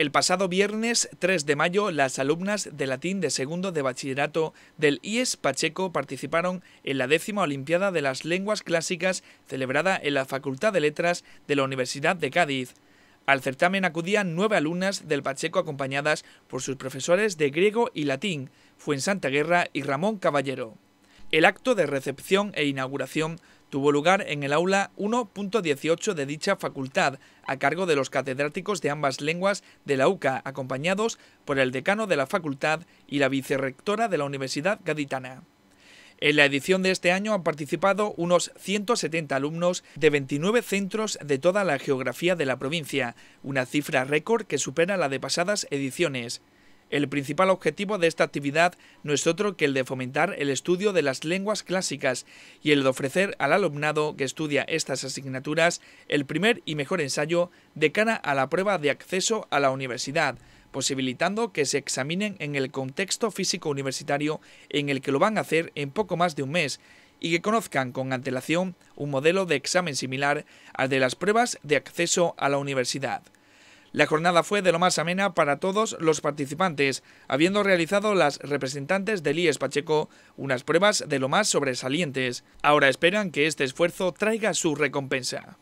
El pasado viernes 3 de mayo, las alumnas de latín de segundo de bachillerato del IES Pacheco participaron en la décima Olimpiada de las Lenguas Clásicas celebrada en la Facultad de Letras de la Universidad de Cádiz. Al certamen acudían nueve alumnas del Pacheco acompañadas por sus profesores de griego y latín, Santa Guerra y Ramón Caballero. El acto de recepción e inauguración tuvo lugar en el aula 1.18 de dicha facultad, a cargo de los catedráticos de ambas lenguas de la UCA, acompañados por el decano de la facultad y la vicerrectora de la Universidad Gaditana. En la edición de este año han participado unos 170 alumnos de 29 centros de toda la geografía de la provincia, una cifra récord que supera la de pasadas ediciones. El principal objetivo de esta actividad no es otro que el de fomentar el estudio de las lenguas clásicas y el de ofrecer al alumnado que estudia estas asignaturas el primer y mejor ensayo de cara a la prueba de acceso a la universidad, posibilitando que se examinen en el contexto físico universitario en el que lo van a hacer en poco más de un mes y que conozcan con antelación un modelo de examen similar al de las pruebas de acceso a la universidad. La jornada fue de lo más amena para todos los participantes, habiendo realizado las representantes del IES Pacheco unas pruebas de lo más sobresalientes. Ahora esperan que este esfuerzo traiga su recompensa.